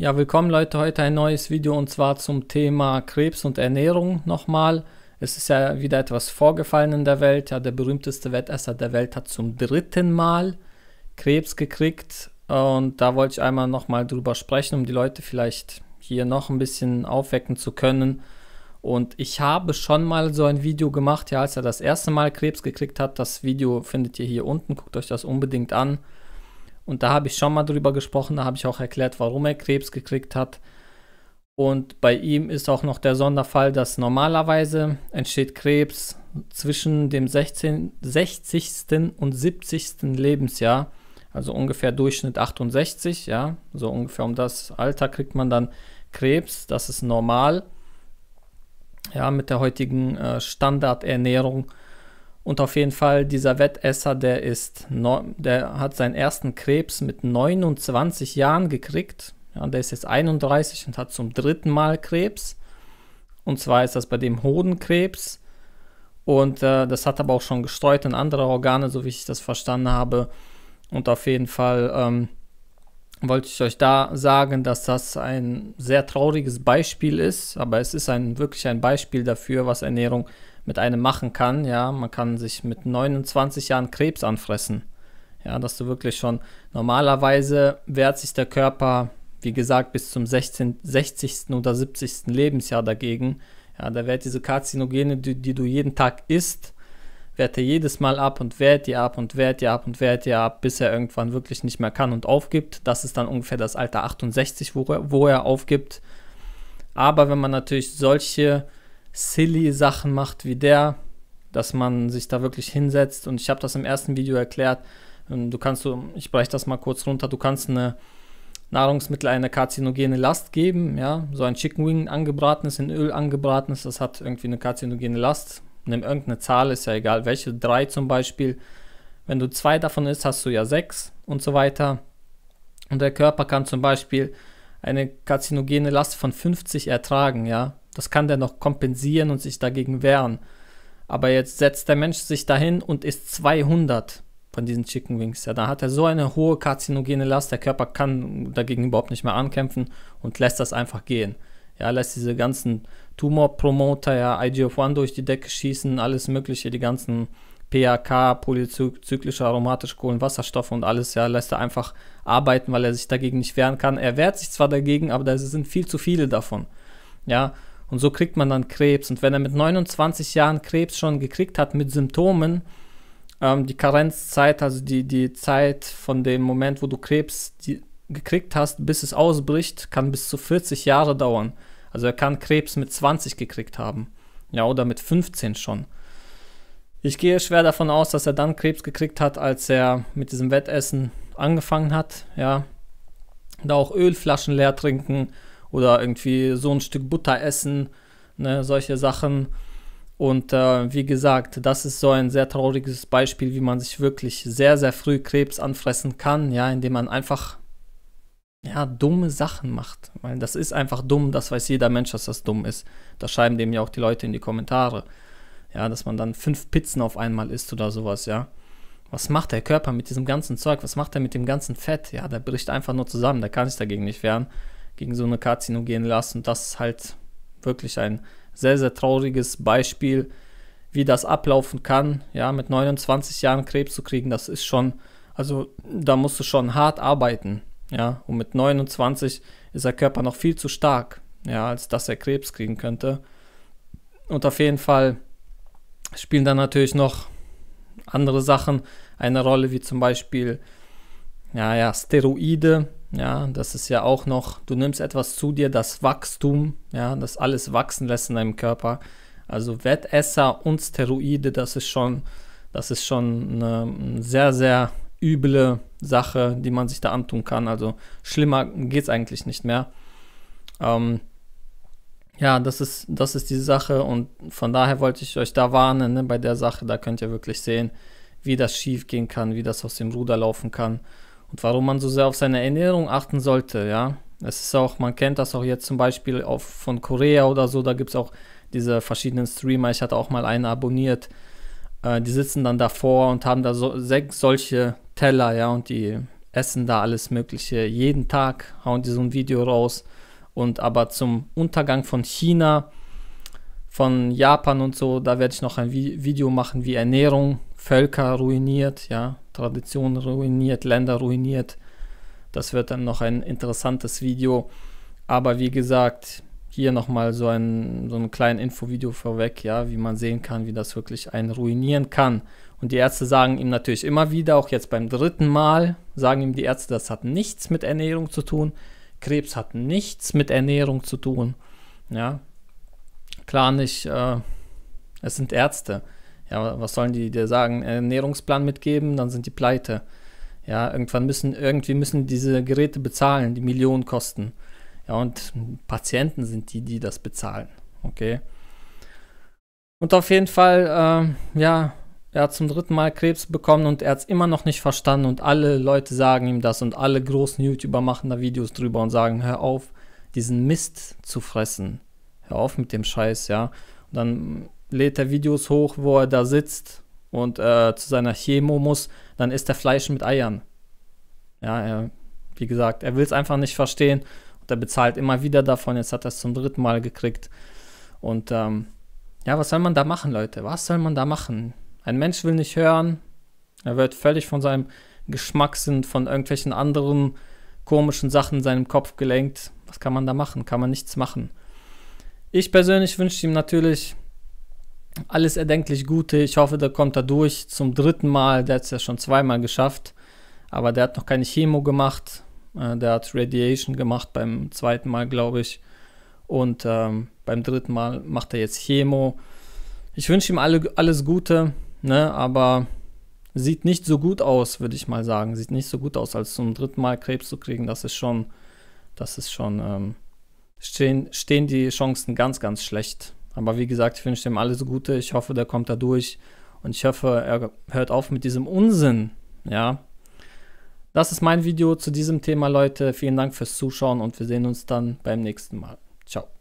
Ja, willkommen Leute, heute ein neues Video und zwar zum Thema Krebs und Ernährung nochmal. Es ist ja wieder etwas vorgefallen in der Welt. Ja, der berühmteste Wettesser der Welt hat zum dritten Mal Krebs gekriegt und da wollte ich einmal nochmal drüber sprechen, um die Leute vielleicht hier noch ein bisschen aufwecken zu können. Und ich habe schon mal so ein Video gemacht, ja, als er das erste Mal Krebs gekriegt hat. Das Video findet ihr hier unten, guckt euch das unbedingt an. Und da habe ich schon mal drüber gesprochen, da habe ich auch erklärt, warum er Krebs gekriegt hat. Und bei ihm ist auch noch der Sonderfall, dass normalerweise entsteht Krebs zwischen dem 16, 60. und 70. Lebensjahr, also ungefähr Durchschnitt 68, ja, so ungefähr um das Alter kriegt man dann Krebs, das ist normal. Ja, mit der heutigen äh, Standardernährung und auf jeden Fall, dieser Wettesser, der ist, der hat seinen ersten Krebs mit 29 Jahren gekriegt. Ja, der ist jetzt 31 und hat zum dritten Mal Krebs. Und zwar ist das bei dem Hodenkrebs. Und äh, das hat aber auch schon gestreut in andere Organe, so wie ich das verstanden habe. Und auf jeden Fall ähm, wollte ich euch da sagen, dass das ein sehr trauriges Beispiel ist. Aber es ist ein, wirklich ein Beispiel dafür, was Ernährung ist mit einem machen kann. Ja, man kann sich mit 29 Jahren Krebs anfressen. Ja, dass du wirklich schon normalerweise wehrt sich der Körper, wie gesagt, bis zum 16, 60. oder 70. Lebensjahr dagegen. Ja, da wehrt diese Karzinogene, die, die du jeden Tag isst, wehrt er jedes Mal ab und wehrt dir ab und wehrt dir ab und wehrt dir ab, bis er irgendwann wirklich nicht mehr kann und aufgibt. Das ist dann ungefähr das Alter 68, wo er, wo er aufgibt. Aber wenn man natürlich solche silly Sachen macht wie der, dass man sich da wirklich hinsetzt. Und ich habe das im ersten Video erklärt. Du kannst, ich breche das mal kurz runter, du kannst eine Nahrungsmittel eine karzinogene Last geben, ja, so ein Chicken Wing angebratenes, in Öl angebratenes, das hat irgendwie eine karzinogene Last. Nimm irgendeine Zahl, ist ja egal, welche, drei zum Beispiel. Wenn du zwei davon isst, hast du ja sechs und so weiter. Und der Körper kann zum Beispiel eine karzinogene Last von 50 ertragen, ja. Das kann der noch kompensieren und sich dagegen wehren. Aber jetzt setzt der Mensch sich dahin und isst 200 von diesen Chicken Wings. Ja, da hat er so eine hohe karzinogene Last, der Körper kann dagegen überhaupt nicht mehr ankämpfen und lässt das einfach gehen. Ja, lässt diese ganzen Tumorpromoter, ja, IGF-1 durch die Decke schießen, alles Mögliche, die ganzen PAK, polyzyklische aromatische Kohlenwasserstoffe und alles, ja, lässt er einfach arbeiten, weil er sich dagegen nicht wehren kann. Er wehrt sich zwar dagegen, aber da sind viel zu viele davon. Ja, und so kriegt man dann Krebs. Und wenn er mit 29 Jahren Krebs schon gekriegt hat mit Symptomen, ähm, die Karenzzeit, also die, die Zeit von dem Moment, wo du Krebs die, gekriegt hast, bis es ausbricht, kann bis zu 40 Jahre dauern. Also er kann Krebs mit 20 gekriegt haben. Ja, oder mit 15 schon. Ich gehe schwer davon aus, dass er dann Krebs gekriegt hat, als er mit diesem Wettessen angefangen hat. Ja, da auch Ölflaschen leer trinken oder irgendwie so ein Stück Butter essen, ne, solche Sachen. Und äh, wie gesagt, das ist so ein sehr trauriges Beispiel, wie man sich wirklich sehr, sehr früh Krebs anfressen kann, ja, indem man einfach ja, dumme Sachen macht. Weil das ist einfach dumm, das weiß jeder Mensch, dass das dumm ist. Das schreiben dem ja auch die Leute in die Kommentare. Ja, dass man dann fünf Pizzen auf einmal isst oder sowas, ja. Was macht der Körper mit diesem ganzen Zeug? Was macht er mit dem ganzen Fett? Ja, der bricht einfach nur zusammen, der kann sich dagegen nicht wehren gegen so eine karzinogene Last. Und das ist halt wirklich ein sehr, sehr trauriges Beispiel, wie das ablaufen kann. Ja, mit 29 Jahren Krebs zu kriegen, das ist schon, also da musst du schon hart arbeiten. Ja, und mit 29 ist der Körper noch viel zu stark, ja, als dass er Krebs kriegen könnte. Und auf jeden Fall spielen dann natürlich noch andere Sachen eine Rolle, wie zum Beispiel ja, ja, Steroide, ja, das ist ja auch noch, du nimmst etwas zu dir, das Wachstum, ja, das alles wachsen lässt in deinem Körper. Also Wettesser und Steroide, das ist schon, das ist schon eine sehr, sehr üble Sache, die man sich da antun kann. Also schlimmer geht es eigentlich nicht mehr. Ähm, ja, das ist, das ist die Sache und von daher wollte ich euch da warnen ne, bei der Sache. Da könnt ihr wirklich sehen, wie das schief gehen kann, wie das aus dem Ruder laufen kann und warum man so sehr auf seine Ernährung achten sollte, ja. Es ist auch, man kennt das auch jetzt zum Beispiel auf, von Korea oder so, da gibt es auch diese verschiedenen Streamer, ich hatte auch mal einen abonniert, äh, die sitzen dann davor und haben da so, sechs solche Teller, ja, und die essen da alles Mögliche. Jeden Tag hauen die so ein Video raus. Und aber zum Untergang von China, von Japan und so, da werde ich noch ein Vi Video machen, wie Ernährung Völker ruiniert, ja. Tradition ruiniert, Länder ruiniert. Das wird dann noch ein interessantes Video. Aber wie gesagt, hier nochmal so ein, so ein kleines Infovideo vorweg, ja, wie man sehen kann, wie das wirklich einen ruinieren kann. Und die Ärzte sagen ihm natürlich immer wieder, auch jetzt beim dritten Mal, sagen ihm die Ärzte, das hat nichts mit Ernährung zu tun. Krebs hat nichts mit Ernährung zu tun. Ja, klar nicht. Äh, es sind Ärzte. Ja, was sollen die dir sagen? Ernährungsplan mitgeben, dann sind die pleite. Ja, irgendwann müssen, irgendwie müssen diese Geräte bezahlen, die Millionen kosten. Ja, und Patienten sind die, die das bezahlen. Okay. Und auf jeden Fall, äh, ja, er hat zum dritten Mal Krebs bekommen und er hat es immer noch nicht verstanden und alle Leute sagen ihm das und alle großen YouTuber machen da Videos drüber und sagen, hör auf, diesen Mist zu fressen. Hör auf mit dem Scheiß, ja. Und dann lädt er Videos hoch, wo er da sitzt und äh, zu seiner Chemo muss, dann isst er Fleisch mit Eiern. Ja, er, wie gesagt, er will es einfach nicht verstehen und er bezahlt immer wieder davon. Jetzt hat er es zum dritten Mal gekriegt. Und ähm, ja, was soll man da machen, Leute? Was soll man da machen? Ein Mensch will nicht hören. Er wird völlig von seinem Geschmackssinn, von irgendwelchen anderen komischen Sachen in seinem Kopf gelenkt. Was kann man da machen? Kann man nichts machen. Ich persönlich wünsche ihm natürlich alles erdenklich Gute. Ich hoffe, der kommt da durch. Zum dritten Mal, der hat es ja schon zweimal geschafft, aber der hat noch keine Chemo gemacht. Äh, der hat Radiation gemacht beim zweiten Mal, glaube ich. Und ähm, beim dritten Mal macht er jetzt Chemo. Ich wünsche ihm alle, alles Gute, ne? aber sieht nicht so gut aus, würde ich mal sagen. Sieht nicht so gut aus, als zum dritten Mal Krebs zu kriegen. Das ist schon, das ist schon, ähm, stehen, stehen die Chancen ganz, ganz schlecht. Aber wie gesagt, ich wünsche ihm alles Gute. Ich hoffe, der kommt da durch. Und ich hoffe, er hört auf mit diesem Unsinn. Ja. Das ist mein Video zu diesem Thema, Leute. Vielen Dank fürs Zuschauen und wir sehen uns dann beim nächsten Mal. Ciao.